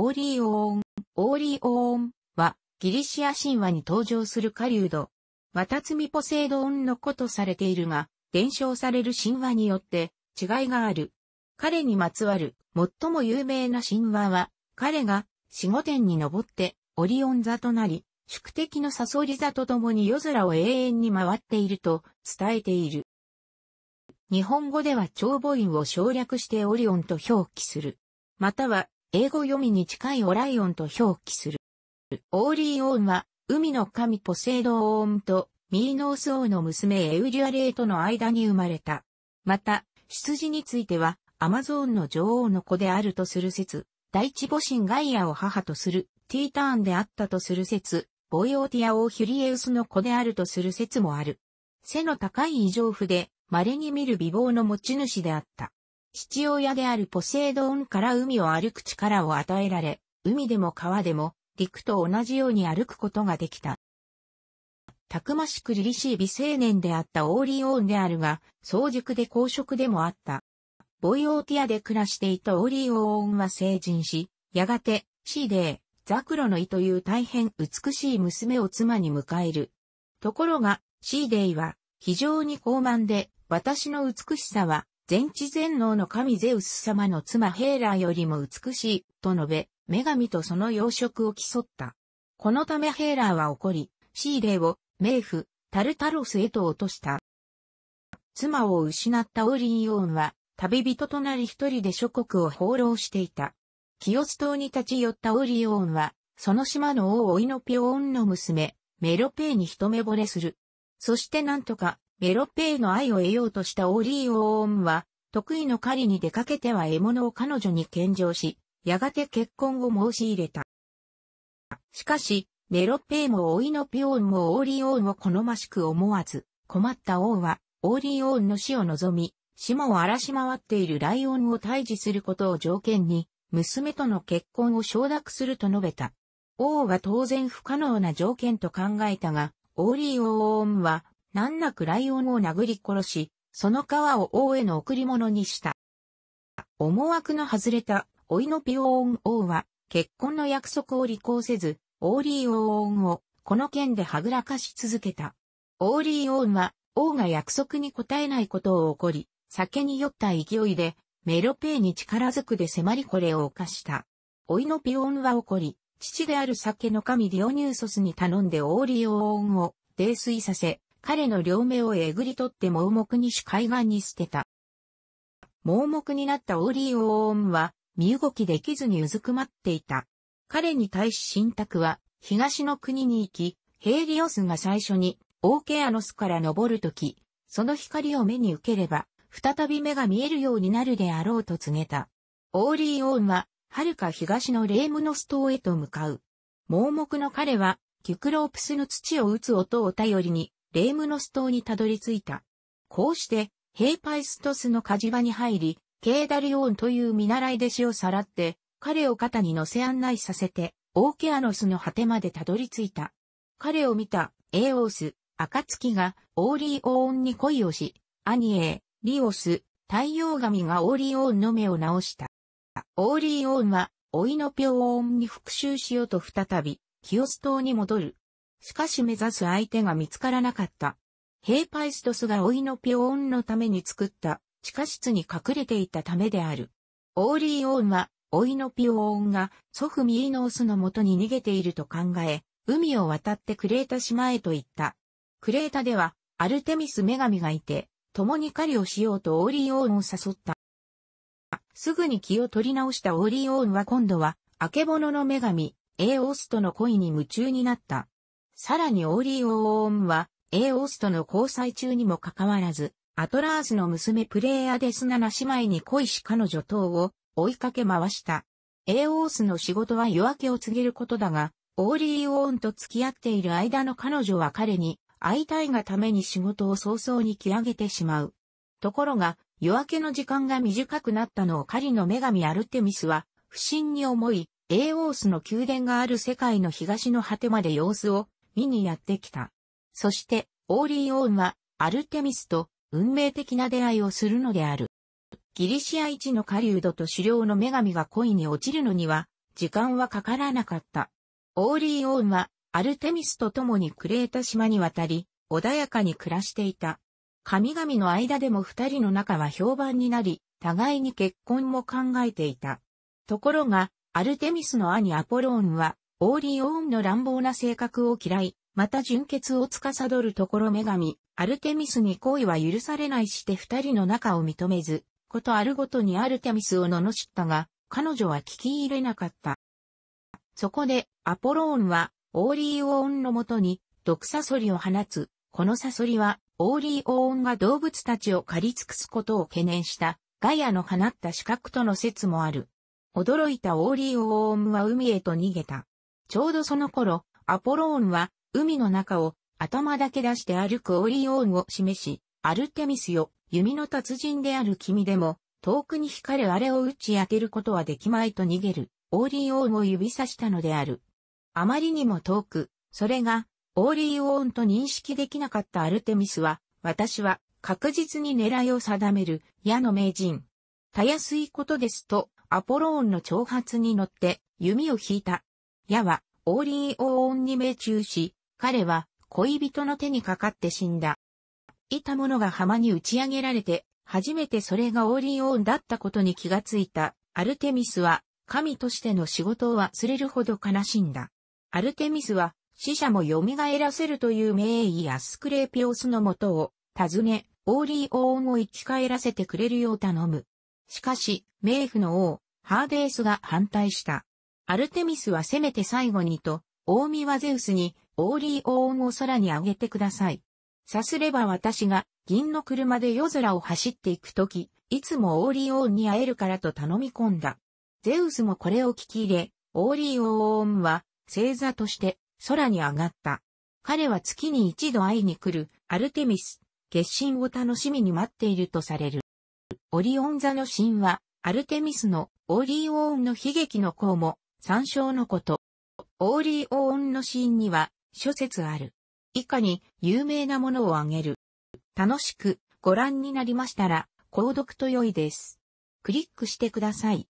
オーリーオーン、オーリーオーンは、ギリシア神話に登場する狩人。ータツミポセイドンの子とされているが、伝承される神話によって違いがある。彼にまつわる最も有名な神話は、彼が死後天に登ってオリオン座となり、宿敵のサソリ座と共に夜空を永遠に回っていると伝えている。日本語では長母院を省略してオリオンと表記する。または英語読みに近いオライオンと表記する。オーリーオンは、海の神ポセイドオーンと、ミーノース王の娘エウリュアレーとの間に生まれた。また、羊については、アマゾーンの女王の子であるとする説、第一母神ガイアを母とする、ティーターンであったとする説、ボイオーティア王ヒュリエウスの子であるとする説もある。背の高い異常譜で、稀に見る美貌の持ち主であった。父親であるポセイドンから海を歩く力を与えられ、海でも川でも陸と同じように歩くことができた。たくましく凛々しい美青年であったオーリーオーンであるが、早熟で公職でもあった。ボイオーティアで暮らしていたオーリーオーンは成人し、やがて、シーデー、ザクロの意という大変美しい娘を妻に迎える。ところが、シーデイは、非常に高慢で、私の美しさは、全知全能の神ゼウス様の妻ヘーラーよりも美しい、と述べ、女神とその養殖を競った。このためヘーラーは怒り、シーレを、冥府、タルタロスへと落とした。妻を失ったオリンオンは、旅人となり一人で諸国を放浪していた。清津島に立ち寄ったオリオンは、その島の王オイノピオンの娘、メロペイに一目惚れする。そしてなんとかメロペーの愛を得ようとしたオーリー・オーンは、得意の狩りに出かけては獲物を彼女に献上し、やがて結婚を申し入れた。しかし、メロペーも老いのピオーンもオーリーオーンを好ましく思わず、困った王は、オーリーオーンの死を望み、島を荒らし回っているライオンを退治することを条件に、娘との結婚を承諾すると述べた。王は当然不可能な条件と考えたが、オーリー・オーンは、難なくライオンを殴り殺し、その皮を王への贈り物にした。思惑の外れた、オイノピオーン王は、結婚の約束を履行せず、オーリーオーンを、この件ではぐらかし続けた。オーリーオーンは、王が約束に応えないことを起こり、酒に酔った勢いで、メロペーに力ずくで迫りこれを犯した。オイノピオーンは怒り、父である酒の神ディオニューソスに頼んでオーリオーンを泥酔させ、彼の両目をえぐり取って盲目にし海岸に捨てた。盲目になったオーリー・オーンは、身動きできずにうずくまっていた。彼に対し新宅は、東の国に行き、ヘイリオスが最初に、オーケアノスから登るとき、その光を目に受ければ、再び目が見えるようになるであろうと告げた。オーリー・オーンは、遥か東のレームノス島へと向かう。盲目の彼は、キュクロープスの土を打つ音を頼りに、レームノス島にたどり着いた。こうして、ヘイパイストスの火事場に入り、ケーダリオーンという見習い弟子をさらって、彼を肩に乗せ案内させて、オーケアノスの果てまでたどり着いた。彼を見た、エーオース、暁が、オーリーオーンに恋をし、アニエー、リオス、太陽神がオーリーオーンの目を直した。オーリーオーンは、老いのピョオーンに復讐しようと再び、キオス島に戻る。しかし目指す相手が見つからなかった。ヘイパイストスが老いのピオーンのために作った地下室に隠れていたためである。オーリーオーンは、老いのピオーンが祖父ミーノースのもとに逃げていると考え、海を渡ってクレータ島へと行った。クレータでは、アルテミス女神がいて、共に狩りをしようとオーリーオーンを誘った。すぐに気を取り直したオーリーオーンは今度は、明けぼのの女神、エーオースとの恋に夢中になった。さらにオーリー・オーオンは、エイ・オースとの交際中にもかかわらず、アトラーズの娘プレイアデス7姉妹に恋し彼女等を追いかけ回した。エイ・オースの仕事は夜明けを告げることだが、オーリー・オーンと付き合っている間の彼女は彼に会いたいがために仕事を早々に着上げてしまう。ところが、夜明けの時間が短くなったのを狩りの女神アルテミスは不審に思い、エーオースの宮殿がある世界の東の果てまで様子を見にやってきた。そして、オーリーオーンは、アルテミスと運命的な出会いをするのである。ギリシア一の狩人と狩猟の女神が恋に落ちるのには、時間はかからなかった。オーリーオーンは、アルテミスと共にクレータ島に渡り、穏やかに暮らしていた。神々の間でも二人の仲は評判になり、互いに結婚も考えていた。ところが、アルテミスの兄アポローンは、オーリーオーンの乱暴な性格を嫌い、また純血を司るところ女神、アルテミスに恋は許されないして二人の仲を認めず、ことあるごとにアルテミスを罵ったが、彼女は聞き入れなかった。そこで、アポローンは、オーリーオーンのもとに、毒サソリを放つ。このサソリは、オーリーオーンが動物たちを狩り尽くすことを懸念した、ガイアの放った資角との説もある。驚いたオーリーオーンは海へと逃げた。ちょうどその頃、アポローンは、海の中を、頭だけ出して歩くオリオンを示し、アルテミスよ、弓の達人である君でも、遠くに光るあれを打ち当てることはできまいと逃げる、オーリーオーンを指さしたのである。あまりにも遠く、それが、オーリーオーンと認識できなかったアルテミスは、私は、確実に狙いを定める、矢の名人。たやすいことですと、アポローンの挑発に乗って、弓を引いた。矢は、オーリーーンに命中し、彼は、恋人の手にかかって死んだ。いた者が浜に打ち上げられて、初めてそれがオーリーンだったことに気がついた、アルテミスは、神としての仕事を忘れるほど悲しんだ。アルテミスは、死者も蘇らせるという名医アスクレーピオスのもとを、訪ね、オーリーオーンを生き返らせてくれるよう頼む。しかし、冥府の王、ハーデースが反対した。アルテミスはせめて最後にと、大見はゼウスに、オーリーオーンを空にあげてください。さすれば私が、銀の車で夜空を走っていくとき、いつもオーリーオーンに会えるからと頼み込んだ。ゼウスもこれを聞き入れ、オーリーオーンは、星座として、空に上がった。彼は月に一度会いに来る、アルテミス、月神を楽しみに待っているとされる。オリオン座の神話、アルテミスのオーリーオーンの悲劇の項も、参照のこと。オーリー・オーンのシーンには諸説ある。以下に有名なものを挙げる。楽しくご覧になりましたら、購読と良いです。クリックしてください。